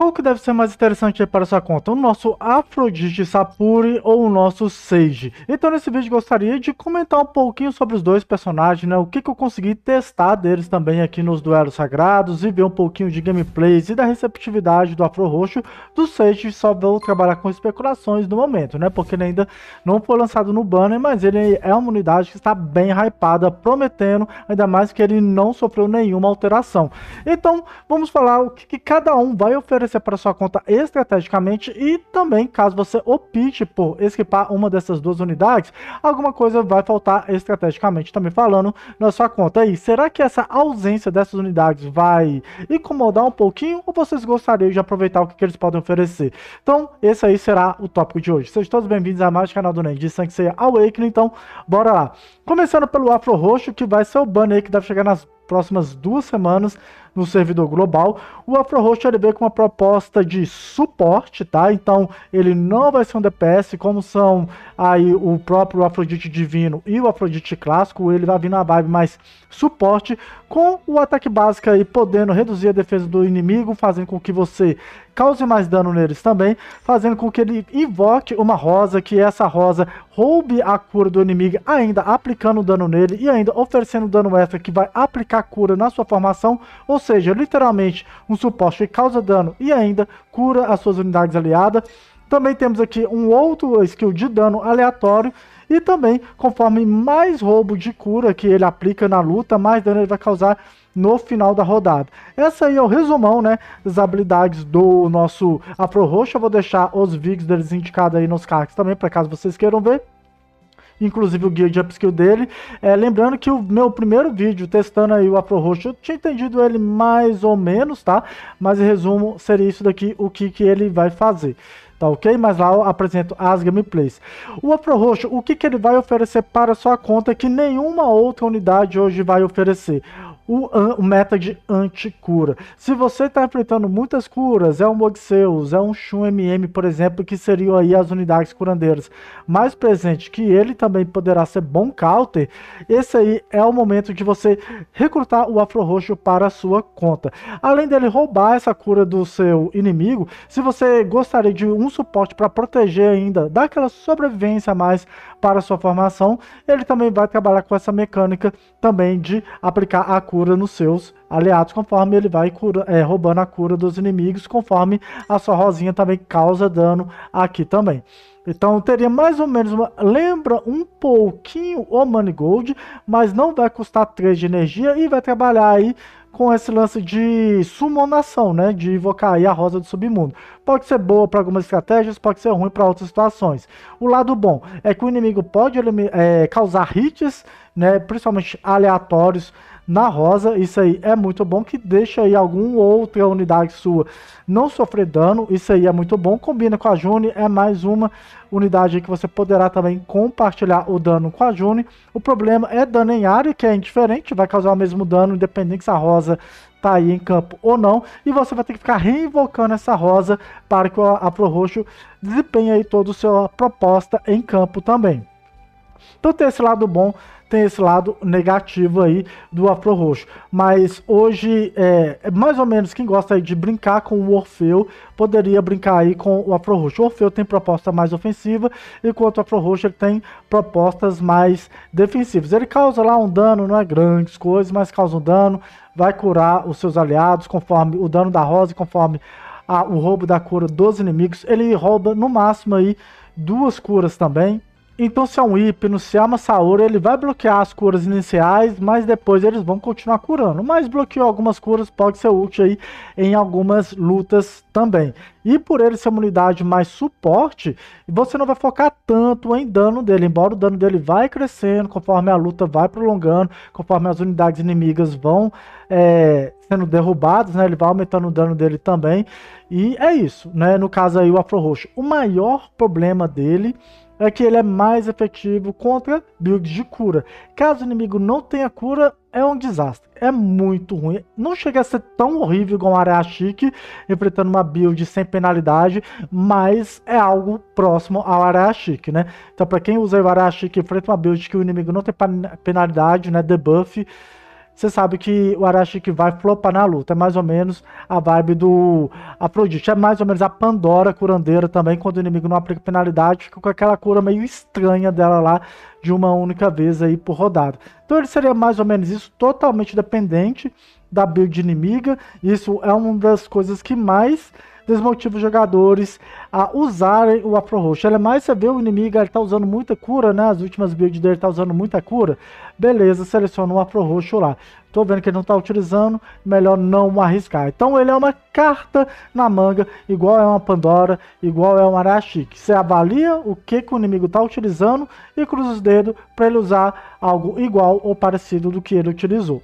Qual que deve ser mais interessante para sua conta, o nosso Afrodite Sapuri ou o nosso Sage? Então nesse vídeo gostaria de comentar um pouquinho sobre os dois personagens, né? O que, que eu consegui testar deles também aqui nos duelos sagrados e ver um pouquinho de gameplays e da receptividade do Afro Roxo. Do Sage só vou trabalhar com especulações no momento, né? Porque ele ainda não foi lançado no banner, mas ele é uma unidade que está bem hypada, prometendo, ainda mais que ele não sofreu nenhuma alteração. Então vamos falar o que, que cada um vai oferecer para sua conta estrategicamente e também caso você opte por esquipar uma dessas duas unidades, alguma coisa vai faltar estrategicamente também falando na sua conta. aí será que essa ausência dessas unidades vai incomodar um pouquinho ou vocês gostariam de aproveitar o que, que eles podem oferecer? Então, esse aí será o tópico de hoje. Sejam todos bem-vindos a mais canal do Nerd de Sangue Awakening, então bora lá. Começando pelo Afro Roxo, que vai ser o banner que deve chegar nas próximas duas semanas no servidor global. O AfroHost ele veio com uma proposta de suporte, tá? Então ele não vai ser um DPS, como são aí o próprio Afrodite Divino e o Afrodite Clássico, ele vai vir na vibe mais suporte, com o ataque básico aí podendo reduzir a defesa do inimigo, fazendo com que você cause mais dano neles também, fazendo com que ele invoque uma rosa, que essa rosa roube a cura do inimigo, ainda aplicando dano nele e ainda oferecendo dano extra que vai aplicar cura na sua formação, ou seja, literalmente um suporte que causa dano e ainda cura as suas unidades aliadas. Também temos aqui um outro skill de dano aleatório e também, conforme mais roubo de cura que ele aplica na luta, mais dano ele vai causar no final da rodada. Essa aí é o resumão, né, das habilidades do nosso Afro Roxo. Eu vou deixar os vídeos deles indicados aí nos cards também, para caso vocês queiram ver inclusive o guia de upskill dele. É, lembrando que o meu primeiro vídeo testando aí o Afro Roxo, eu tinha entendido ele mais ou menos, tá? Mas em resumo, seria isso daqui, o que, que ele vai fazer tá ok? Mas lá eu apresento as gameplays. O Afro Roxo, o que, que ele vai oferecer para sua conta que nenhuma outra unidade hoje vai oferecer? o, o de anticura. Se você está enfrentando muitas curas, é um Mogseus, é um Shun MM, por exemplo, que seriam aí as unidades curandeiras mais presentes, que ele também poderá ser bom counter, esse aí é o momento de você recrutar o Afro Roxo para a sua conta. Além dele roubar essa cura do seu inimigo, se você gostaria de um suporte para proteger ainda, dá aquela sobrevivência a mais para sua formação, ele também vai trabalhar com essa mecânica também de aplicar a cura nos seus aliados, conforme ele vai cura, é, roubando a cura dos inimigos, conforme a sua rosinha também causa dano aqui também. Então teria mais ou menos uma. Lembra um pouquinho o Money Gold, mas não vai custar 3 de energia e vai trabalhar aí com esse lance de sumonação, né? De invocar aí a rosa do submundo. Pode ser boa para algumas estratégias, pode ser ruim para outras situações. O lado bom é que o inimigo pode é, causar hits, né? Principalmente aleatórios na rosa. Isso aí é muito bom, que deixa aí alguma outra unidade sua não sofrer dano. Isso aí é muito bom. Combina com a June, é mais uma unidade que você poderá também compartilhar o dano com a June. O problema é dano em área, que é indiferente, vai causar o mesmo dano, independente se a rosa tá aí em campo ou não, e você vai ter que ficar reinvocando essa rosa para que o Afro Roxo desempenhe aí toda a sua proposta em campo também. Então tem esse lado bom tem esse lado negativo aí do Afro Roxo. Mas hoje, é, é, mais ou menos quem gosta aí de brincar com o Orfeu, poderia brincar aí com o Afro Roxo. O Orfeu tem proposta mais ofensiva, enquanto o Afro Roxo ele tem propostas mais defensivas. Ele causa lá um dano, não é grandes coisas, mas causa um dano, vai curar os seus aliados conforme o dano da rosa, conforme a, o roubo da cura dos inimigos. Ele rouba no máximo aí duas curas também, então se é um Hipno, se é uma Saura, ele vai bloquear as curas iniciais, mas depois eles vão continuar curando. Mas bloqueou algumas curas, pode ser útil aí em algumas lutas também. E por ele ser uma unidade mais suporte, você não vai focar tanto em dano dele, embora o dano dele vai crescendo conforme a luta vai prolongando, conforme as unidades inimigas vão é, sendo derrubadas, né? Ele vai aumentando o dano dele também. E é isso, né? No caso aí o Afro Roxo. O maior problema dele é que ele é mais efetivo contra builds de cura. Caso o inimigo não tenha cura, é um desastre. É muito ruim. Não chega a ser tão horrível como o Area Chic, enfrentando uma build sem penalidade, mas é algo próximo ao Area Chic, né? Então, para quem usa o Area e enfrenta uma build que o inimigo não tem penalidade, né? Debuff, você sabe que o Arashi que vai flopar na luta. É mais ou menos a vibe do Afrodite. É mais ou menos a Pandora curandeira também, quando o inimigo não aplica penalidade, fica com aquela cura meio estranha dela lá, de uma única vez aí por rodada. Então ele seria mais ou menos isso, totalmente dependente da build inimiga. Isso é uma das coisas que mais desmotiva os jogadores a usarem o Afro Roxo. é mais você vê o inimigo, ele tá usando muita cura, né? As últimas builds dele tá usando muita cura. Beleza, seleciona o Afro Roxo lá. Tô vendo que ele não tá utilizando, melhor não arriscar. Então ele é uma carta na manga, igual é uma Pandora, igual é um Arashiki. Você avalia o que, que o inimigo tá utilizando e cruza os dedos para ele usar algo igual ou parecido do que ele utilizou.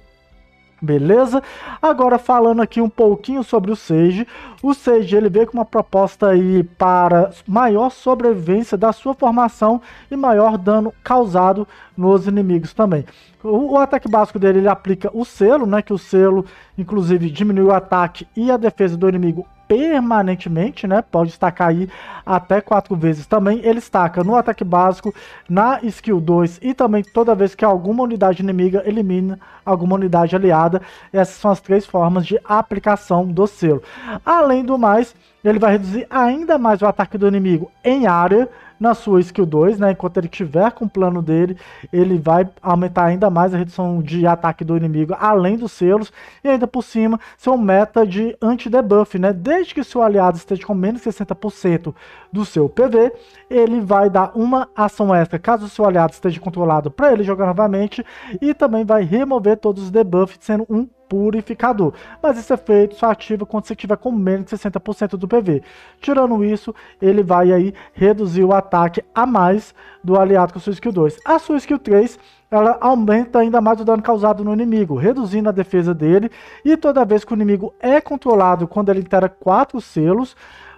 Beleza? Agora falando aqui um pouquinho sobre o Sage. O Sage ele veio com uma proposta aí para maior sobrevivência da sua formação e maior dano causado nos inimigos também. O, o ataque básico dele ele aplica o selo, né? Que o selo inclusive diminui o ataque e a defesa do inimigo permanentemente, né? Pode destacar aí até quatro vezes. Também ele estaca no ataque básico, na skill 2 e também toda vez que alguma unidade inimiga elimina alguma unidade aliada. Essas são as três formas de aplicação do selo. Além do mais, ele vai reduzir ainda mais o ataque do inimigo em área na sua skill 2, né? Enquanto ele tiver com o plano dele, ele vai aumentar ainda mais a redução de ataque do inimigo, além dos selos, e ainda por cima, seu meta de anti-debuff, né? Desde que seu aliado esteja com menos 60% do seu PV, ele vai dar uma ação extra caso o seu aliado esteja controlado para ele jogar novamente, e também vai remover todos os debuffs, sendo um purificador, mas esse efeito só ativa quando você estiver com menos de 60% do PV. Tirando isso, ele vai aí reduzir o ataque a mais do aliado com a sua skill 2. A sua skill 3 ela aumenta ainda mais o dano causado no inimigo, reduzindo a defesa dele, e toda vez que o inimigo é controlado quando ele entera 4 selos,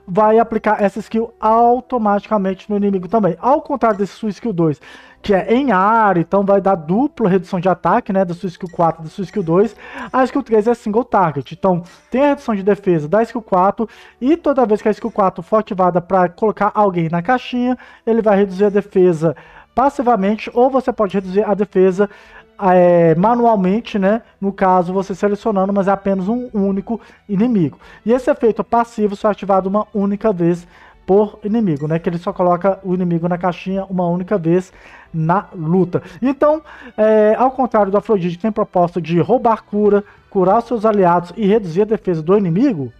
vai aplicar essa skill automaticamente no inimigo também. Ao contrário desse sua skill 2, que é em área, então vai dar dupla redução de ataque, né, da sua skill 4 da sua skill 2. A skill 3 é single target, então tem a redução de defesa da skill 4 e toda vez que a skill 4 for ativada para colocar alguém na caixinha, ele vai reduzir a defesa passivamente ou você pode reduzir a defesa é, manualmente, né? No caso, você selecionando, mas é apenas um único inimigo. E esse efeito passivo só é ativado uma única vez por inimigo, né? Que ele só coloca o inimigo na caixinha uma única vez na luta. Então, é, ao contrário do Afrodite, que tem proposta de roubar cura, curar seus aliados e reduzir a defesa do inimigo,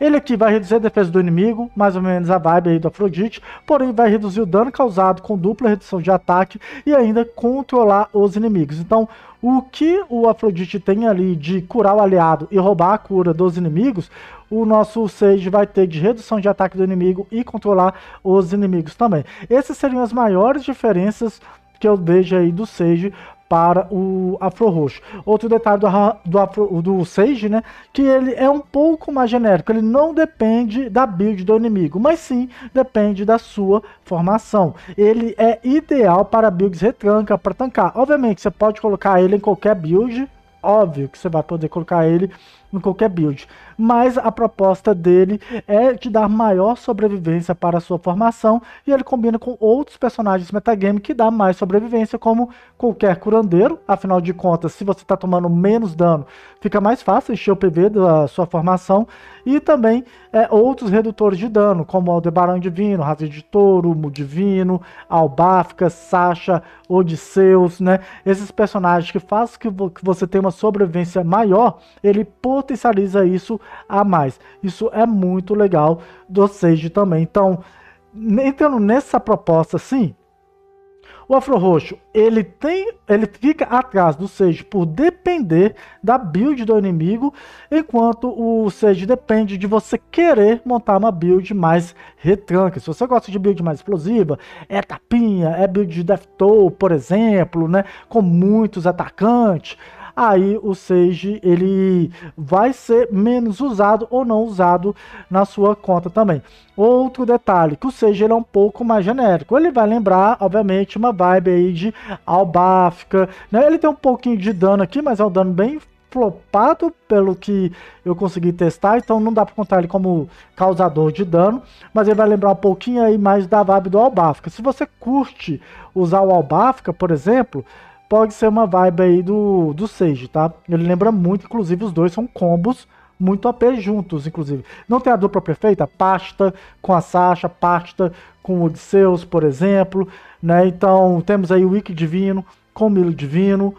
ele aqui vai reduzir a defesa do inimigo, mais ou menos a vibe aí do Afrodite, porém vai reduzir o dano causado com dupla redução de ataque e ainda controlar os inimigos. Então, o que o Afrodite tem ali de curar o aliado e roubar a cura dos inimigos, o nosso Sage vai ter de redução de ataque do inimigo e controlar os inimigos também. Essas seriam as maiores diferenças que eu vejo aí do Sage para o Afro Roxo. Outro detalhe do, do, afro, do Sage, né? Que ele é um pouco mais genérico. Ele não depende da build do inimigo, mas sim depende da sua formação. Ele é ideal para builds retranca, para tancar. Obviamente, você pode colocar ele em qualquer build. Óbvio que você vai poder colocar ele em qualquer build. Mas a proposta dele é de dar maior sobrevivência para a sua formação e ele combina com outros personagens metagame que dá mais sobrevivência, como qualquer curandeiro. Afinal de contas, se você está tomando menos dano, fica mais fácil encher o PV da sua formação. E também é, outros redutores de dano, como Aldebarão Divino, Razia de Touro, Divino, Albafka, Sasha, Odisseus, né? Esses personagens que fazem que, vo que você tenha uma sobrevivência maior, ele possivelmente potencializa isso a mais. Isso é muito legal do Sage também. Então, entrando nessa proposta, sim, o Afro Roxo, ele tem, ele fica atrás do Sage por depender da build do inimigo, enquanto o Sage depende de você querer montar uma build mais retranca. Se você gosta de build mais explosiva, é tapinha, é build de Death Toll, por exemplo, né, com muitos atacantes, aí o Sage ele vai ser menos usado ou não usado na sua conta também. Outro detalhe, que o Sage ele é um pouco mais genérico. Ele vai lembrar, obviamente, uma vibe aí de Albafica né? Ele tem um pouquinho de dano aqui, mas é um dano bem flopado pelo que eu consegui testar, então não dá para contar ele como causador de dano, mas ele vai lembrar um pouquinho aí mais da vibe do Albafica Se você curte usar o Albáfica, por exemplo, pode ser uma vibe aí do, do Sage, tá? Ele lembra muito, inclusive os dois são combos muito AP juntos, inclusive. Não tem a dupla perfeita? Pasta com a Sasha, pasta com o Odisseus, por exemplo, né? Então, temos aí o Wiki Divino com o Milo Divino.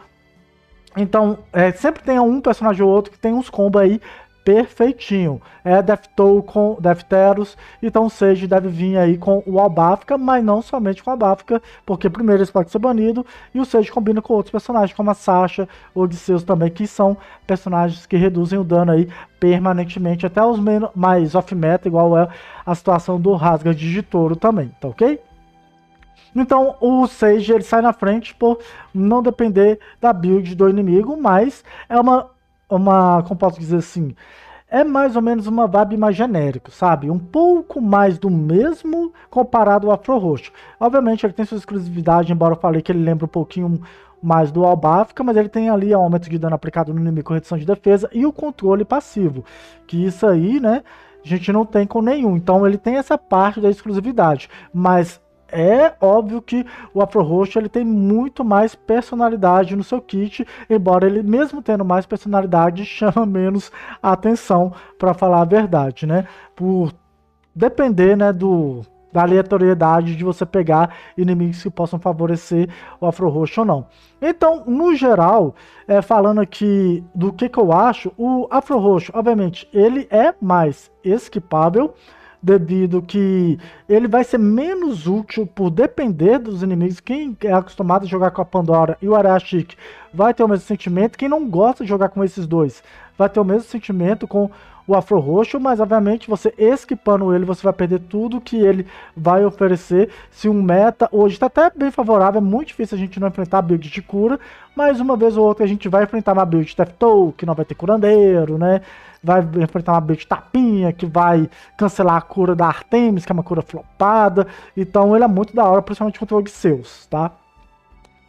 Então, é, sempre tem um personagem ou outro que tem uns combos aí perfeitinho. É Deftool com Defteros, então Sage deve vir aí com o Albafica, mas não somente com o Albafica, porque primeiro ele pode ser banido, e o Sage combina com outros personagens, como a Sasha, Odisseus também, que são personagens que reduzem o dano aí permanentemente, até os menos, mais off-meta, igual é a situação do Rasga de Touro também, tá ok? Então o Sage ele sai na frente por não depender da build do inimigo, mas é uma uma, como posso dizer assim, é mais ou menos uma vibe mais genérica sabe? Um pouco mais do mesmo comparado ao Afro Roxo. Obviamente ele tem sua exclusividade, embora eu falei que ele lembra um pouquinho mais do Albáfica, mas ele tem ali aumento de dano aplicado no inimigo, redução de defesa e o controle passivo, que isso aí, né, a gente não tem com nenhum. Então ele tem essa parte da exclusividade, mas é óbvio que o Afro Roxo ele tem muito mais personalidade no seu kit, embora ele mesmo tendo mais personalidade chama menos atenção, para falar a verdade, né? Por depender, né, do da aleatoriedade de você pegar inimigos que possam favorecer o Afro Roxo ou não. Então, no geral, é, falando aqui do que, que eu acho, o Afro Roxo, obviamente, ele é mais esquipável, devido que ele vai ser menos útil por depender dos inimigos. Quem é acostumado a jogar com a Pandora e o Arashik vai ter o mesmo sentimento. Quem não gosta de jogar com esses dois vai ter o mesmo sentimento com o afro roxo, mas obviamente você esquipando ele, você vai perder tudo que ele vai oferecer. Se um meta hoje está até bem favorável, é muito difícil a gente não enfrentar a build de cura, mas uma vez ou outra a gente vai enfrentar uma build Teftou, que não vai ter curandeiro, né? Vai enfrentar uma build tapinha, que vai cancelar a cura da Artemis, que é uma cura flopada. Então ele é muito da hora, principalmente contra o Odisseus, tá?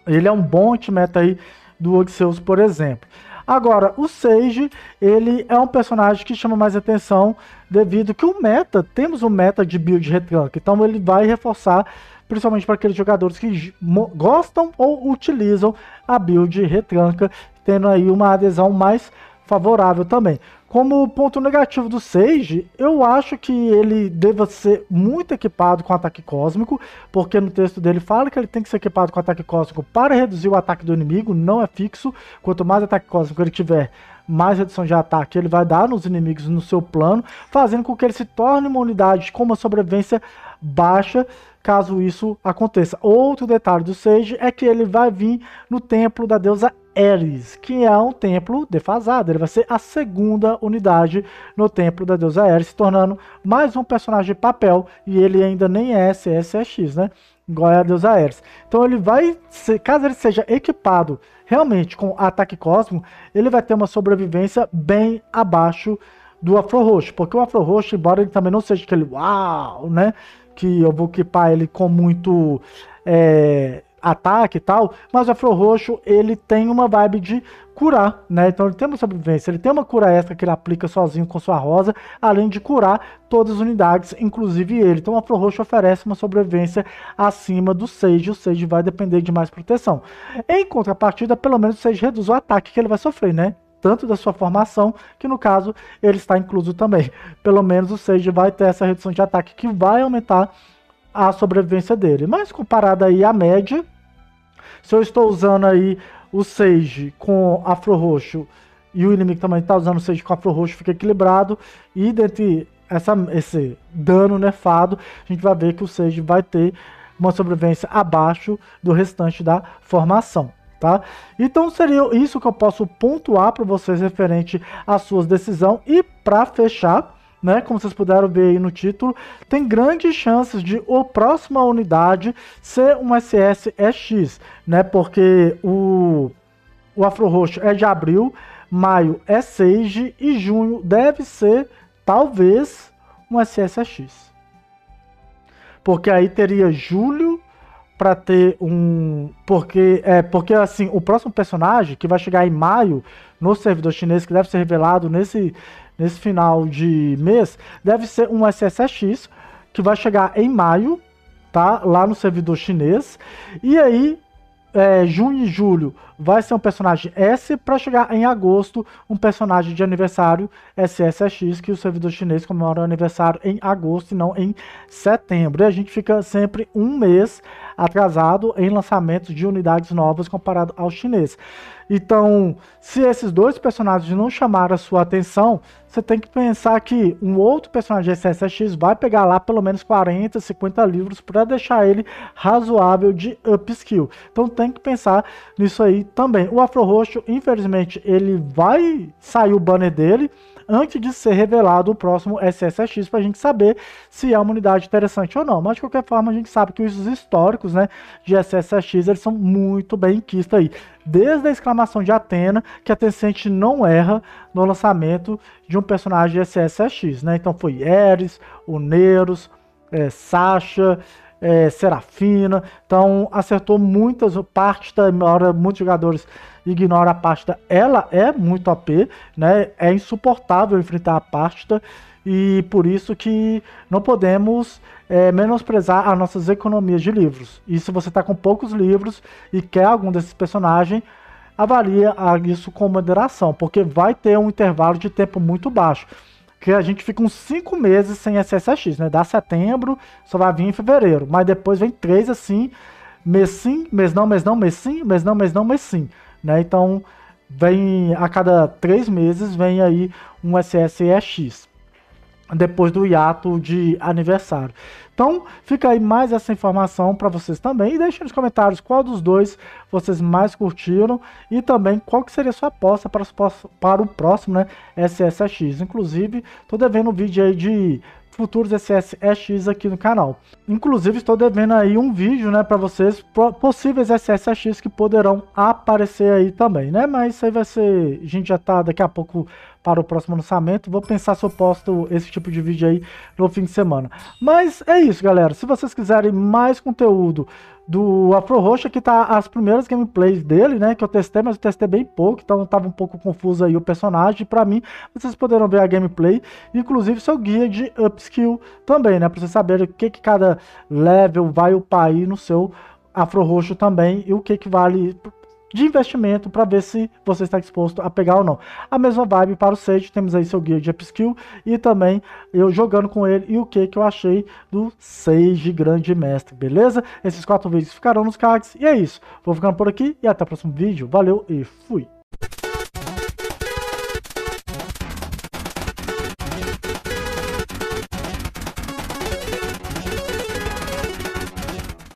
Ele é um bom anti-meta aí do Odisseus, por exemplo. Agora, o Sage, ele é um personagem que chama mais atenção devido que o meta, temos um meta de build retrunk, então ele vai reforçar principalmente para aqueles jogadores que gostam ou utilizam a build retranca, tendo aí uma adesão mais favorável também. Como ponto negativo do Sage, eu acho que ele deva ser muito equipado com ataque cósmico, porque no texto dele fala que ele tem que ser equipado com ataque cósmico para reduzir o ataque do inimigo, não é fixo. Quanto mais ataque cósmico ele tiver, mais redução de ataque ele vai dar nos inimigos no seu plano, fazendo com que ele se torne uma unidade com uma sobrevivência baixa, caso isso aconteça. Outro detalhe do Sage é que ele vai vir no templo da deusa Eris, que é um templo defasado. Ele vai ser a segunda unidade no templo da deusa Eris, se tornando mais um personagem de papel, e ele ainda nem é SSX, né? Igual é a deusa Ares. Então ele vai, ser, caso ele seja equipado realmente com ataque cósmico, ele vai ter uma sobrevivência bem abaixo do Afro Roxo. Porque o Afro Roxo, embora ele também não seja aquele uau, né? Que eu vou equipar ele com muito. É, ataque e tal, mas o afro roxo ele tem uma vibe de curar, né? Então ele tem uma sobrevivência, ele tem uma cura extra que ele aplica sozinho com sua rosa, além de curar todas as unidades, inclusive ele. Então o afro roxo oferece uma sobrevivência acima do Sage, o Sage vai depender de mais proteção. Em contrapartida, pelo menos o Sage reduz o ataque que ele vai sofrer, né? tanto da sua formação, que no caso ele está incluso também. Pelo menos o Sage vai ter essa redução de ataque que vai aumentar a sobrevivência dele. Mas comparada aí à média, se eu estou usando aí o Sage com Afro Roxo e o inimigo também está usando o Sage com Afro Roxo, fica equilibrado. E dentre essa, esse dano nefado, a gente vai ver que o Sage vai ter uma sobrevivência abaixo do restante da formação. Tá? Então seria isso que eu posso pontuar para vocês referente às suas decisões. E para fechar, né? Como vocês puderam ver aí no título, tem grandes chances de o próxima unidade ser um SSEX, né? Porque o, o Afro Roxo é de abril, maio é Sage e junho deve ser, talvez, um SSX. Porque aí teria julho para ter um. Porque, é, porque assim, o próximo personagem que vai chegar em maio no servidor chinês, que deve ser revelado nesse nesse final de mês deve ser um SSX que vai chegar em maio, tá? Lá no servidor chinês. E aí, é, junho e julho vai ser um personagem S para chegar em agosto um personagem de aniversário SSX que o servidor chinês comemora o aniversário em agosto e não em setembro. E a gente fica sempre um mês atrasado em lançamentos de unidades novas comparado ao chinês. Então, se esses dois personagens não chamaram a sua atenção, você tem que pensar que um outro personagem SSX vai pegar lá pelo menos 40, 50 livros para deixar ele razoável de upskill. Então tem que pensar nisso aí também. O Afro Roxo, infelizmente, ele vai sair o banner dele, antes de ser revelado o próximo SSX para a gente saber se é uma unidade interessante ou não. Mas de qualquer forma, a gente sabe que os históricos né, de SSX eles são muito bem quistos aí. Desde a exclamação de Atena, que a Tencent não erra no lançamento de um personagem de SSX, né? Então foi Eris, o Neros, é, Sasha, é, Serafina. Então acertou muitas partes da tá? hora, muitos jogadores ignora a pasta, ela é muito OP, né? É insuportável enfrentar a pasta e por isso que não podemos é, menosprezar as nossas economias de livros. E se você está com poucos livros e quer algum desses personagens, avalia isso com moderação, porque vai ter um intervalo de tempo muito baixo. Que a gente fica uns 5 meses sem SSX, né? Dá setembro, só vai vir em fevereiro. Mas depois vem três assim, mês sim, mês não, mês não, mês sim, mês não, mês não, mês sim. Mês não, mês não, mês sim né? Então, vem a cada três meses vem aí um SSEX depois do hiato de aniversário. Então, fica aí mais essa informação para vocês também e deixe nos comentários qual dos dois vocês mais curtiram e também qual que seria a sua aposta para, o próximo né, SSX. Inclusive, estou devendo um vídeo aí de futuros SSX aqui no canal. Inclusive estou devendo aí um vídeo, né, para vocês possíveis SSX que poderão aparecer aí também, né? Mas isso aí vai ser, a gente já tá daqui a pouco para o próximo lançamento. Vou pensar se eu posto esse tipo de vídeo aí no fim de semana. Mas é isso, galera. Se vocês quiserem mais conteúdo do Afro Roxa, que tá as primeiras gameplays dele, né? Que eu testei, mas eu testei bem pouco, então tava um pouco confuso aí o personagem. Para mim, vocês poderão ver a gameplay, inclusive seu guia de upskill também, né? Para vocês saberem o que, que cada level vai upar aí no seu Afro Roxo também e o que, que vale de investimento para ver se você está disposto a pegar ou não. A mesma vibe para o Sage, temos aí seu guia de upskill e também eu jogando com ele e o que, que eu achei do Sage Grande Mestre, beleza? Esses quatro vídeos ficarão nos cards e é isso. Vou ficando por aqui e até o próximo vídeo. Valeu e fui!